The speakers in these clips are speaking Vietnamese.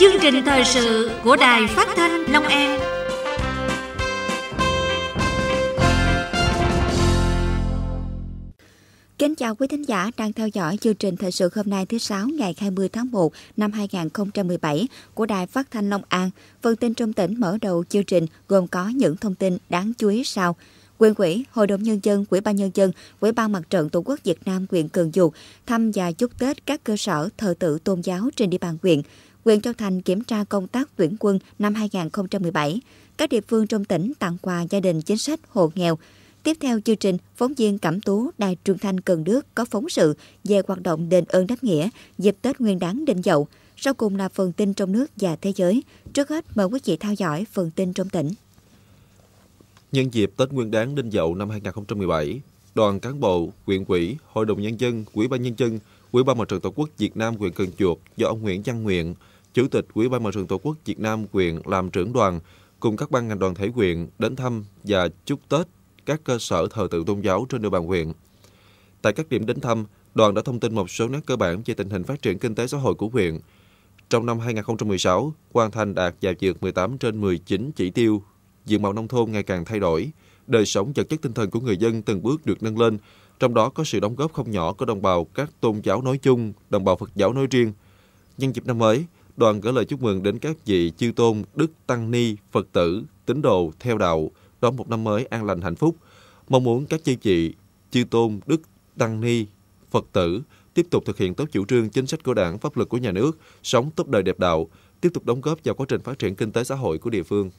chương trình thời sự của Đài Phát thanh Long An. Kính chào quý thính giả đang theo dõi chương trình thời sự hôm nay thứ Sáu ngày 20 tháng 1 năm 2017 của Đài Phát thanh Long An. Phần tin trong tỉnh mở đầu chương trình gồm có những thông tin đáng chú ý sau quyền quỹ, hội đồng nhân dân, quỹ ban nhân dân, quỹ ban mặt trận tổ quốc Việt Nam huyện Cần Duộc thăm và chúc Tết các cơ sở thờ tự tôn giáo trên địa bàn huyện huyện Châu Thành kiểm tra công tác tuyển quân năm 2017, các địa phương trong tỉnh tặng quà gia đình chính sách hộ nghèo. Tiếp theo chương trình, phóng viên Cẩm Tú Đài truyền thanh Cần Đước có phóng sự về hoạt động đền ơn đáp nghĩa dịp Tết Nguyên đán Đinh Dậu. Sau cùng là phần tin trong nước và thế giới. Trước hết, mời quý vị theo dõi phần tin trong tỉnh. Nhân dịp Tết Nguyên đán Đinh Dậu năm 2017, đoàn cán bộ, quyện ủy, hội đồng nhân dân, quỹ ban nhân dân Ủy ban Mặt trận Tổ quốc Việt Nam huyện Cần Chuột do ông Nguyễn Văn Nguyện, Chủ tịch Ủy ban Mặt trận Tổ quốc Việt Nam huyện làm trưởng đoàn cùng các ban ngành đoàn thể huyện đến thăm và chúc Tết các cơ sở thờ tự tôn giáo trên địa bàn huyện. Tại các điểm đến thăm, đoàn đã thông tin một số nét cơ bản về tình hình phát triển kinh tế xã hội của huyện. Trong năm 2016, Quang Thành đạt và vượt 18 trên 19 chỉ tiêu, diện mạo nông thôn ngày càng thay đổi, đời sống vật chất tinh thần của người dân từng bước được nâng lên, trong đó có sự đóng góp không nhỏ của đồng bào các tôn giáo nói chung, đồng bào Phật giáo nói riêng. Nhân dịp năm mới, đoàn gửi lời chúc mừng đến các vị chư tôn, đức tăng ni, Phật tử, tín đồ theo đạo đón một năm mới an lành hạnh phúc. Mong muốn các chư chị, chư tôn, đức tăng ni, Phật tử tiếp tục thực hiện tốt chủ trương chính sách của Đảng, pháp luật của nhà nước, sống tốt đời đẹp đạo, tiếp tục đóng góp vào quá trình phát triển kinh tế xã hội của địa phương.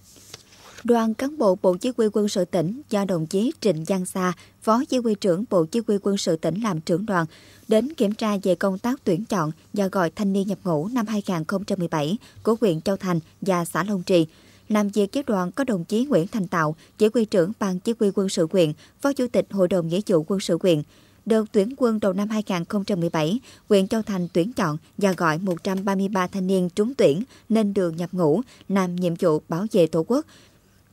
Đoàn cán bộ Bộ Chỉ huy quân sự tỉnh do đồng chí Trịnh Giang Sa, Phó Chỉ huy trưởng Bộ Chỉ huy quân sự tỉnh làm trưởng đoàn, đến kiểm tra về công tác tuyển chọn và gọi thanh niên nhập ngũ năm 2017 của huyện Châu Thành và xã Long Trì. Làm việc với đoàn có đồng chí Nguyễn Thành Tạo, Chỉ huy trưởng Ban Chỉ huy quân sự huyện, Phó Chủ tịch Hội đồng Nghĩa vụ quân sự huyện, Đợt tuyển quân đầu năm 2017, huyện Châu Thành tuyển chọn và gọi 133 thanh niên trúng tuyển nên đường nhập ngũ, làm nhiệm vụ bảo vệ Tổ quốc,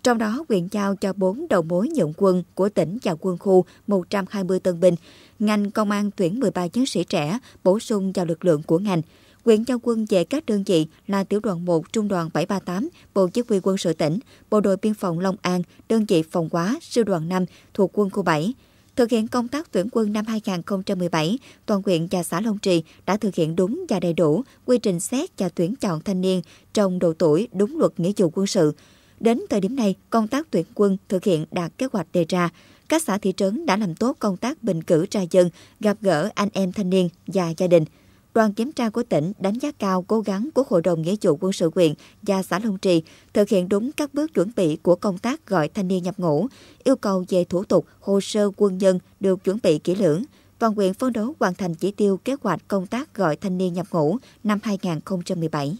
trong đó, quyện giao cho 4 đầu mối nhận quân của tỉnh và quân khu 120 tân binh. Ngành công an tuyển 13 chiến sĩ trẻ, bổ sung vào lực lượng của ngành. Quyện giao quân về các đơn vị là Tiểu đoàn 1 Trung đoàn 738, Bộ Chỉ huy quân sự tỉnh, Bộ đội Biên phòng Long An, đơn vị phòng quá, Sư đoàn 5 thuộc quân khu 7. Thực hiện công tác tuyển quân năm 2017, toàn huyện và xã Long Trì đã thực hiện đúng và đầy đủ quy trình xét và tuyển chọn thanh niên trong độ tuổi đúng luật nghĩa vụ quân sự, Đến thời điểm này, công tác tuyển quân thực hiện đạt kế hoạch đề ra. Các xã thị trấn đã làm tốt công tác bình cử ra dân, gặp gỡ anh em thanh niên và gia đình. Đoàn kiểm tra của tỉnh đánh giá cao cố gắng của Hội đồng Nghĩa vụ quân sự huyện và xã Long Trì thực hiện đúng các bước chuẩn bị của công tác gọi thanh niên nhập ngũ, yêu cầu về thủ tục, hồ sơ quân nhân được chuẩn bị kỹ lưỡng. Toàn huyện phấn đấu hoàn thành chỉ tiêu kế hoạch công tác gọi thanh niên nhập ngũ năm 2017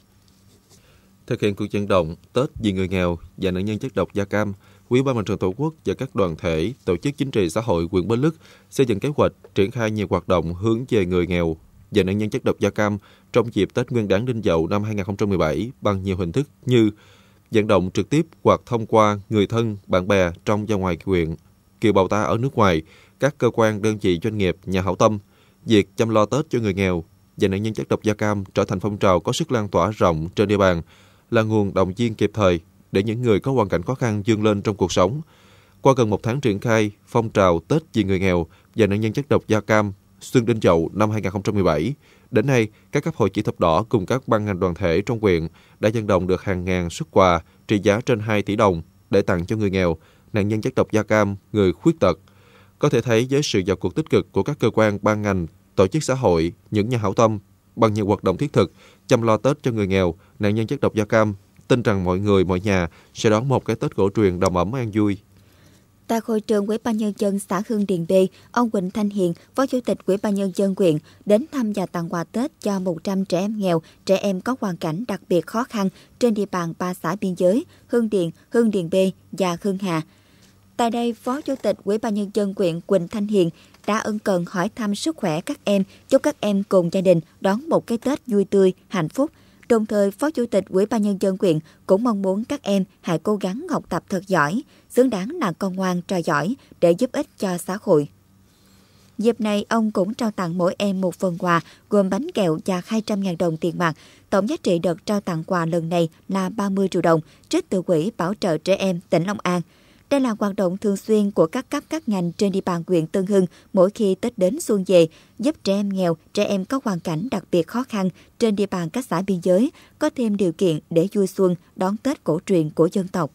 thực hiện cuộc vận động Tết vì người nghèo và nạn nhân chất độc da cam, Ủy ban Mặt trận Tổ quốc và các đoàn thể, tổ chức chính trị xã hội huyện Bến Lức xây dựng kế hoạch triển khai nhiều hoạt động hướng về người nghèo và nạn nhân chất độc da cam trong dịp Tết Nguyên đán Đinh Dậu năm 2017 bằng nhiều hình thức như vận động trực tiếp hoặc thông qua người thân, bạn bè trong và ngoài huyện, kiều bào ta ở nước ngoài, các cơ quan, đơn vị, doanh nghiệp, nhà hảo tâm, việc chăm lo Tết cho người nghèo và nạn nhân chất độc da cam trở thành phong trào có sức lan tỏa rộng trên địa bàn, là nguồn động viên kịp thời để những người có hoàn cảnh khó khăn vươn lên trong cuộc sống. Qua gần một tháng triển khai, phong trào Tết vì người nghèo và nạn nhân chất độc da cam Xuân Đinh Dậu năm 2017. Đến nay, các cấp hội chữ thập đỏ cùng các ban ngành đoàn thể trong quyện đã dân động được hàng ngàn xuất quà trị giá trên 2 tỷ đồng để tặng cho người nghèo, nạn nhân chất độc da cam, người khuyết tật. Có thể thấy với sự vào cuộc tích cực của các cơ quan, ban ngành, tổ chức xã hội, những nhà hảo tâm bằng nhiều hoạt động thiết thực, chăm lo Tết cho người nghèo, nạn nhân chất độc da cam, tin rằng mọi người, mọi nhà sẽ đón một cái Tết cổ truyền đầm ấm an vui. Tại hội trường quỹ ban nhân dân xã Hương Điền B, ông Quỳnh Thanh Hiền, Phó Chủ tịch quỹ ban nhân dân huyện đến thăm và tặng quà Tết cho 100 trẻ em nghèo, trẻ em có hoàn cảnh đặc biệt khó khăn trên địa bàn ba xã biên giới Hương Điền, Hương Điền B và Hương Hà. Tại đây, Phó Chủ tịch Ủy ban Nhân dân huyện Quỳnh Thanh Hiền đã ân cần hỏi thăm sức khỏe các em, chúc các em cùng gia đình đón một cái Tết vui tươi, hạnh phúc. Đồng thời, Phó Chủ tịch Ủy ban Nhân dân huyện cũng mong muốn các em hãy cố gắng học tập thật giỏi, xứng đáng là con ngoan trò giỏi để giúp ích cho xã hội. Dịp này, ông cũng trao tặng mỗi em một phần quà gồm bánh kẹo và 200.000 đồng tiền mặt. Tổng giá trị đợt trao tặng quà lần này là 30 triệu đồng, trích từ Quỹ Bảo trợ Trẻ Em tỉnh Long An – đây là hoạt động thường xuyên của các cấp các ngành trên địa bàn huyện Tân Hưng mỗi khi Tết đến xuân về, giúp trẻ em nghèo, trẻ em có hoàn cảnh đặc biệt khó khăn trên địa bàn các xã biên giới có thêm điều kiện để vui xuân, đón Tết cổ truyền của dân tộc.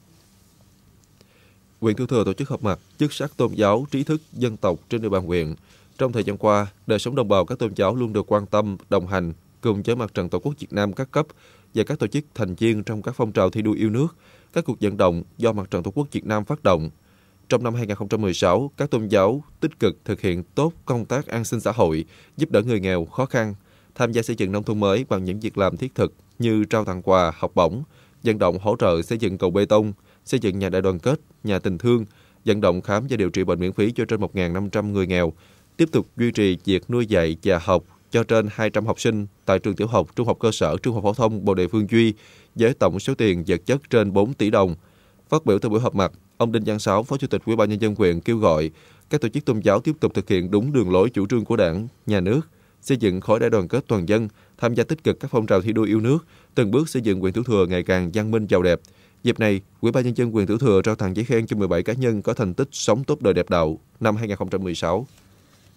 Huyện Thủ Thừa tổ chức họp mặt chức sắc tôn giáo trí thức dân tộc trên địa bàn huyện. Trong thời gian qua, đời sống đồng bào các tôn giáo luôn được quan tâm, đồng hành cùng với mặt trận Tổ quốc Việt Nam các cấp và các tổ chức thành viên trong các phong trào thi đua yêu nước, các cuộc vận động do Mặt trận Tổ quốc Việt Nam phát động. Trong năm 2016, các tôn giáo tích cực thực hiện tốt công tác an sinh xã hội, giúp đỡ người nghèo, khó khăn, tham gia xây dựng nông thôn mới bằng những việc làm thiết thực như trao tặng quà, học bổng, vận động hỗ trợ xây dựng cầu bê tông, xây dựng nhà đại đoàn kết, nhà tình thương, vận động khám và điều trị bệnh miễn phí cho trên 1.500 người nghèo, tiếp tục duy trì việc nuôi dạy và học cho trên 200 học sinh tại trường tiểu học, trung học cơ sở, trung học phổ thông Bồ Đề Phương Duy với tổng số tiền vật chất trên 4 tỷ đồng. Phát biểu tại buổi họp mặt, ông Đinh Văn Sáu, Phó Chủ tịch Ủy ban nhân dân huyện kêu gọi các tổ chức tôn giáo tiếp tục thực hiện đúng đường lối chủ trương của Đảng, nhà nước, xây dựng khối đại đoàn kết toàn dân, tham gia tích cực các phong trào thi đua yêu nước, từng bước xây dựng huyện Thủ Thừa ngày càng văn minh giàu đẹp. Dịp này, Ủy ban nhân dân huyện Thủ Thừa trao tặng giấy khen cho 17 cá nhân có thành tích sống tốt đời đẹp đạo năm 2016.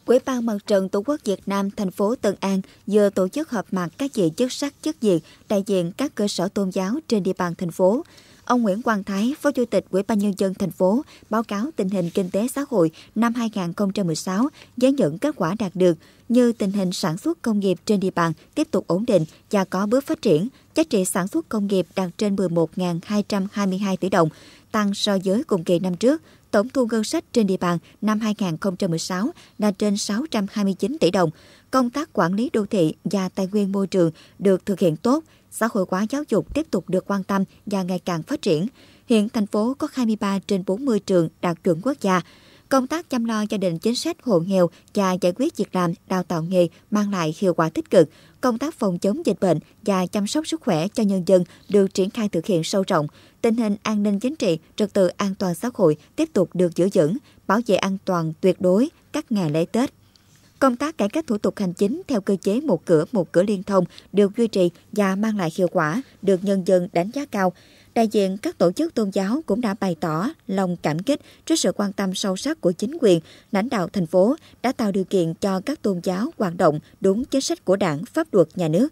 Quỹ ban Mặt trận Tổ quốc Việt Nam thành phố Tân An vừa tổ chức họp mặt các vị chức sắc chức việc đại diện các cơ sở tôn giáo trên địa bàn thành phố. Ông Nguyễn Quang Thái, Phó Chủ tịch Ủy ban Nhân dân thành phố, báo cáo tình hình kinh tế xã hội năm 2016 với những kết quả đạt được như tình hình sản xuất công nghiệp trên địa bàn tiếp tục ổn định và có bước phát triển, giá trị sản xuất công nghiệp đạt trên 11.222 tỷ đồng, tăng so với cùng kỳ năm trước, tổng thu ngân sách trên địa bàn năm 2016 là trên 629 tỷ đồng. Công tác quản lý đô thị và tài nguyên môi trường được thực hiện tốt, xã hội hóa giáo dục tiếp tục được quan tâm và ngày càng phát triển. Hiện thành phố có 23 trên 40 trường đạt chuẩn quốc gia, Công tác chăm lo gia đình chính sách hộ nghèo và giải quyết việc làm, đào tạo nghề mang lại hiệu quả tích cực. Công tác phòng chống dịch bệnh và chăm sóc sức khỏe cho nhân dân được triển khai thực hiện sâu rộng. Tình hình an ninh chính trị, trật tự an toàn xã hội tiếp tục được giữ vững, bảo vệ an toàn tuyệt đối các ngày lễ Tết. Công tác cải cách thủ tục hành chính theo cơ chế một cửa một cửa liên thông được duy trì và mang lại hiệu quả, được nhân dân đánh giá cao đại diện các tổ chức tôn giáo cũng đã bày tỏ lòng cảm kích trước sự quan tâm sâu sắc của chính quyền, lãnh đạo thành phố đã tạo điều kiện cho các tôn giáo hoạt động đúng chính sách của đảng, pháp luật, nhà nước.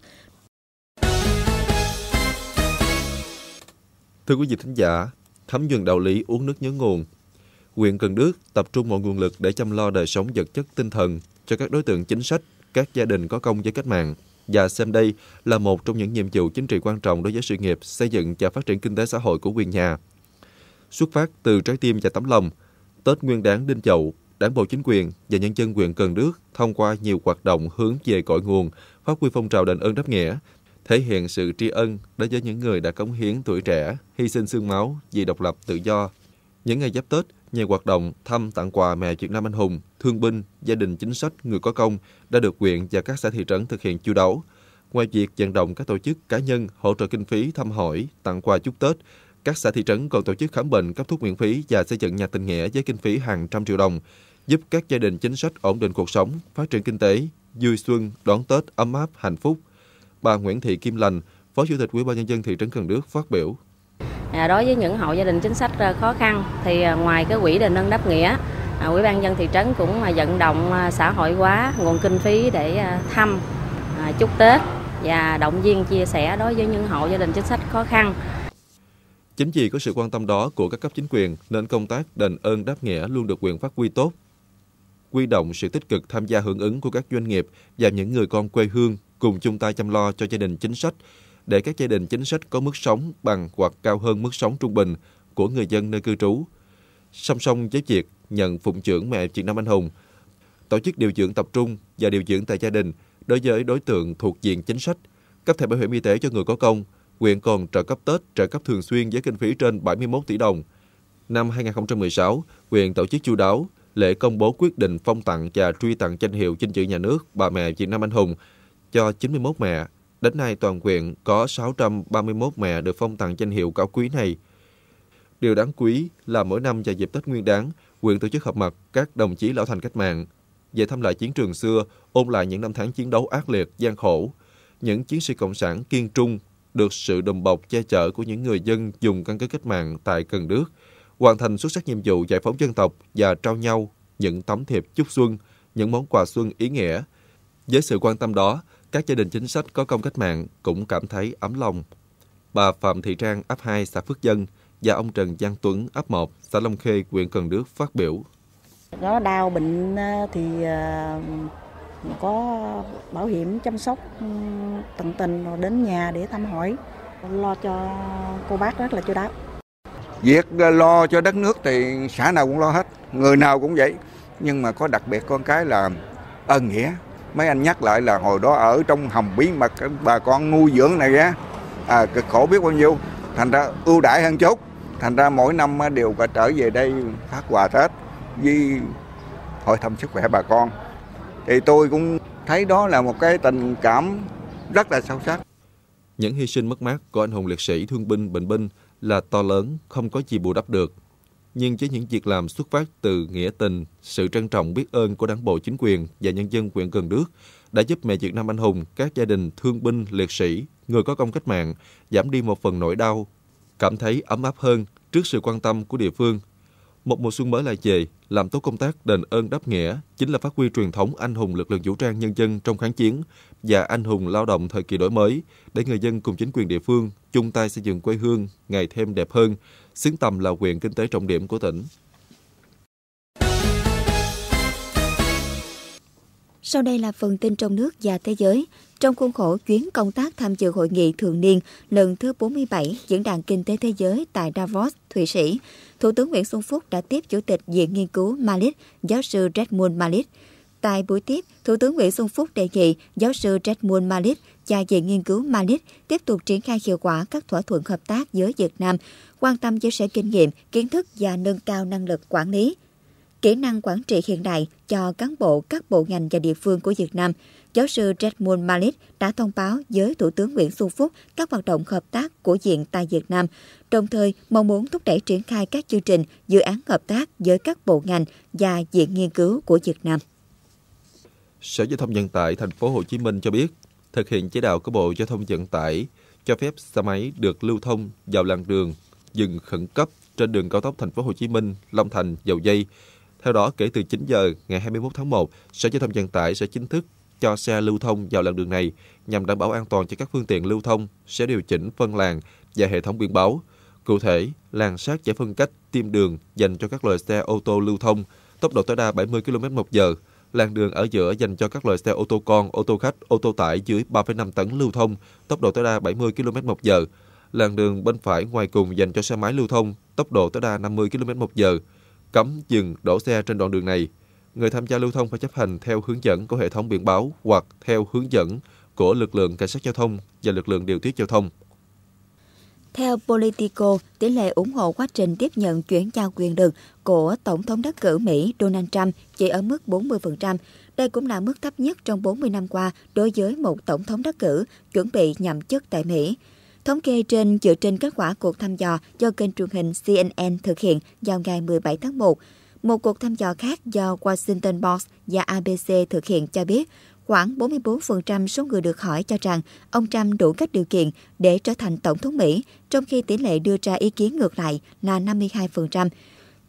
Thưa quý vị thính giả, thấm nhuần đạo lý uống nước nhớ nguồn. Huyện Cần Đức tập trung mọi nguồn lực để chăm lo đời sống vật chất tinh thần cho các đối tượng chính sách, các gia đình có công với cách mạng – và xem đây là một trong những nhiệm vụ chính trị quan trọng đối với sự nghiệp xây dựng và phát triển kinh tế xã hội của quyền nhà. Xuất phát từ trái tim và tấm lòng, Tết Nguyên đán Đinh Dậu, Đảng bộ chính quyền và nhân dân quyền Cần Đước thông qua nhiều hoạt động hướng về cội nguồn, phát huy phong trào đền ơn đáp nghĩa, thể hiện sự tri ân đối với những người đã cống hiến tuổi trẻ, hy sinh xương máu vì độc lập tự do. Những ngày giáp Tết, nhiều hoạt động thăm tặng quà mẹ Việt Nam anh hùng, thương binh, gia đình chính sách, người có công đã được huyện và các xã thị trấn thực hiện chu đáo. Ngoài việc vận động các tổ chức cá nhân hỗ trợ kinh phí thăm hỏi, tặng quà chúc Tết, các xã thị trấn còn tổ chức khám bệnh, cấp thuốc miễn phí và xây dựng nhà tình nghĩa với kinh phí hàng trăm triệu đồng, giúp các gia đình chính sách ổn định cuộc sống, phát triển kinh tế, vui xuân, đón Tết ấm áp, hạnh phúc. Bà Nguyễn Thị Kim Lành, Phó Chủ tịch Ủy ban nhân dân thị trấn Cần Đước phát biểu À, đối với những hộ gia đình chính sách ờ, khó khăn thì ờ, ngoài cái quỹ đền ơn đáp nghĩa à, ủy ban dân thị trấn cũng à, vận động à, xã hội hóa nguồn kinh phí để thăm chúc tết và động viên chia sẻ đối với những hộ gia đình chính sách khó khăn Chính vì có sự quan tâm đó của các cấp chính quyền nên công tác đền ơn đáp nghĩa luôn được quyền phát huy tốt. Quy động sự tích cực tham gia hưởng ứng của các doanh nghiệp và những người con quê hương cùng chung tay chăm lo cho gia đình chính sách để các gia đình chính sách có mức sống bằng hoặc cao hơn mức sống trung bình của người dân nơi cư trú. Song song với việc nhận phụng trưởng mẹ Việt Nam Anh Hùng, tổ chức điều dưỡng tập trung và điều dưỡng tại gia đình đối với đối tượng thuộc diện chính sách, cấp thẻ bảo hiểm y tế cho người có công, quyện còn trợ cấp Tết, trợ cấp thường xuyên với kinh phí trên 71 tỷ đồng. Năm 2016, quyện tổ chức chú đáo lễ công bố quyết định phong tặng và truy tặng danh hiệu danh dự nhà nước bà mẹ Việt Nam Anh hùng cho 91 mẹ Đến nay, toàn quyện có 631 mẹ được phong tặng danh hiệu cao quý này. Điều đáng quý là mỗi năm vào dịp Tết Nguyên đán, quyện tổ chức họp mặt các đồng chí lão thành cách mạng, về thăm lại chiến trường xưa, ôn lại những năm tháng chiến đấu ác liệt, gian khổ. Những chiến sĩ cộng sản kiên trung được sự đồng bọc che chở của những người dân dùng căn cứ cách mạng tại Cần Đước, hoàn thành xuất sắc nhiệm vụ giải phóng dân tộc và trao nhau những tấm thiệp chúc xuân, những món quà xuân ý nghĩa. Với sự quan tâm đó, các gia đình chính sách có công cách mạng cũng cảm thấy ấm lòng. Bà Phạm Thị Trang, ấp 2, xã Phước Dân và ông Trần Giang Tuấn, ấp 1, xã Long Khê, huyện Cần Đước phát biểu. nó đau bệnh ờ, thì ờ, có bảo hiểm chăm sóc ừ, tận tình đến nhà để thăm hỏi lo cho cô bác rất là chú đáo việc ờ, lo cho đất nước thì xã nào cũng lo hết người nào cũng vậy nhưng mà có đặc biệt con cái là ơn nghĩa mấy anh nhắc lại là hồi đó ở trong hầm bí mật bà con nuôi dưỡng này á à, cực khổ biết bao nhiêu thành ra ưu đãi hơn chút thành ra mỗi năm đều cả trở về đây phát quà tết với hỏi thăm sức khỏe bà con thì tôi cũng thấy đó là một cái tình cảm rất là sâu sắc những hy sinh mất mát của anh hùng liệt sĩ thương binh bệnh binh là to lớn không có gì bù đắp được nhưng với những việc làm xuất phát từ nghĩa tình, sự trân trọng biết ơn của đảng bộ chính quyền và nhân dân huyện Cần Đước đã giúp mẹ Việt Nam anh hùng, các gia đình thương binh, liệt sĩ, người có công cách mạng giảm đi một phần nỗi đau, cảm thấy ấm áp hơn trước sự quan tâm của địa phương. Một mùa xuân mới lại về, làm tốt công tác đền ơn đáp nghĩa chính là phát huy truyền thống anh hùng lực lượng vũ trang nhân dân trong kháng chiến và anh hùng lao động thời kỳ đổi mới để người dân cùng chính quyền địa phương chung tay xây dựng quê hương ngày thêm đẹp hơn, xứng tầm là quyền kinh tế trọng điểm của tỉnh. Sau đây là phần tin trong nước và thế giới trong khuôn khổ chuyến công tác tham dự hội nghị thường niên lần thứ 47 Diễn đàn Kinh tế Thế giới tại Davos, Thụy Sĩ, Thủ tướng Nguyễn Xuân Phúc đã tiếp Chủ tịch Viện Nghiên cứu Malik, giáo sư Redmond Malik. Tại buổi tiếp, Thủ tướng Nguyễn Xuân Phúc đề nghị giáo sư Redmond Malik và Viện Nghiên cứu Malik tiếp tục triển khai hiệu quả các thỏa thuận hợp tác giữa Việt Nam, quan tâm chia sẻ kinh nghiệm, kiến thức và nâng cao năng lực quản lý kỹ năng quản trị hiện đại cho cán bộ các bộ ngành và địa phương của Việt Nam, Giáo sư Redmond Malik đã thông báo với Thủ tướng Nguyễn Xuân Phúc các hoạt động hợp tác của diện tại Việt Nam, đồng thời mong muốn thúc đẩy triển khai các chương trình, dự án hợp tác với các bộ ngành và diện nghiên cứu của Việt Nam. Sở Giao thông Vận tải Thành phố Hồ Chí Minh cho biết, thực hiện chỉ đạo của Bộ Giao thông Vận tải cho phép xe máy được lưu thông vào làn đường dừng khẩn cấp trên đường cao tốc Thành phố Hồ Chí Minh Long Thành Dầu Dây. Theo đó, kể từ 9 giờ ngày 21 tháng 1, Sở Giao thông Vận tải sẽ chính thức cho xe lưu thông vào làn đường này nhằm đảm bảo an toàn cho các phương tiện lưu thông sẽ điều chỉnh phân làn và hệ thống biển báo. Cụ thể, làn sát sẽ phân cách tiêm đường dành cho các loại xe ô tô lưu thông tốc độ tối đa 70 km một giờ. Làn đường ở giữa dành cho các loại xe ô tô con, ô tô khách, ô tô tải dưới 3,5 tấn lưu thông, tốc độ tối đa 70 km một giờ. Làn đường bên phải ngoài cùng dành cho xe máy lưu thông, tốc độ tối đa 50 km một giờ. Cấm dừng đổ xe trên đoạn đường này người tham gia lưu thông phải chấp hành theo hướng dẫn của hệ thống biển báo hoặc theo hướng dẫn của lực lượng cảnh sát giao thông và lực lượng điều tiết giao thông. Theo Politico, tỷ lệ ủng hộ quá trình tiếp nhận chuyển giao quyền lực của Tổng thống đắc cử Mỹ Donald Trump chỉ ở mức 40%. Đây cũng là mức thấp nhất trong 40 năm qua đối với một tổng thống đắc cử chuẩn bị nhậm chức tại Mỹ. Thống kê trên dựa trên kết quả cuộc thăm dò do kênh truyền hình CNN thực hiện vào ngày 17 tháng 1, một cuộc thăm dò khác do Washington Post và ABC thực hiện cho biết, khoảng 44% số người được hỏi cho rằng ông Trump đủ các điều kiện để trở thành tổng thống Mỹ, trong khi tỷ lệ đưa ra ý kiến ngược lại là 52%.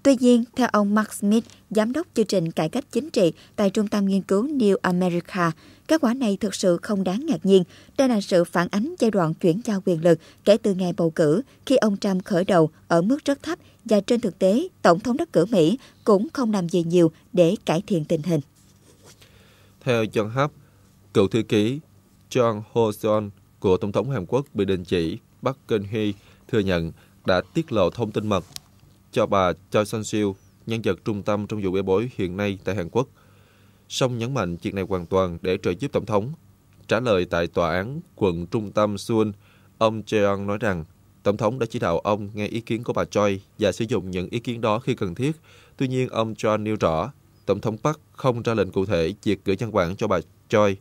Tuy nhiên, theo ông Mark Smith, giám đốc chương trình cải cách chính trị tại Trung tâm Nghiên cứu New America, kết quả này thực sự không đáng ngạc nhiên. Đây là sự phản ánh giai đoạn chuyển giao quyền lực kể từ ngày bầu cử, khi ông Trump khởi đầu ở mức rất thấp và trên thực tế, Tổng thống đắc cử Mỹ cũng không làm gì nhiều để cải thiện tình hình. Theo John Hap, cựu thư ký John Ho Seon của Tổng thống Hàn Quốc bị đình chỉ, Park Geun-hye thừa nhận đã tiết lộ thông tin mật cho bà Choi Sun Sil, nhân vật trung tâm trong vụ bê bối hiện nay tại Hàn Quốc. Song nhấn mạnh chuyện này hoàn toàn để trợ giúp tổng thống. Trả lời tại tòa án quận trung tâm Seoul, ông Cheon nói rằng Tổng thống đã chỉ đạo ông nghe ý kiến của bà Choi và sử dụng những ý kiến đó khi cần thiết. Tuy nhiên, ông Choi nêu rõ, Tổng thống Park không ra lệnh cụ thể việc gửi văn bản cho bà Choi.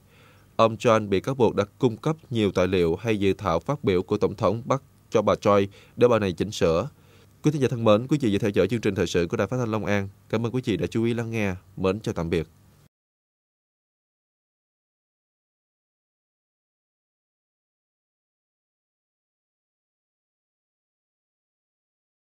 Ông Choi bị cáo buộc đã cung cấp nhiều tài liệu hay dự thảo phát biểu của Tổng thống Park cho bà Choi để bà này chỉnh sửa. Quý thính giả thân mến, quý vị vừa theo dõi chương trình thời sự của Đài Phát thanh Long An. Cảm ơn quý vị đã chú ý lắng nghe. Mến chào tạm biệt.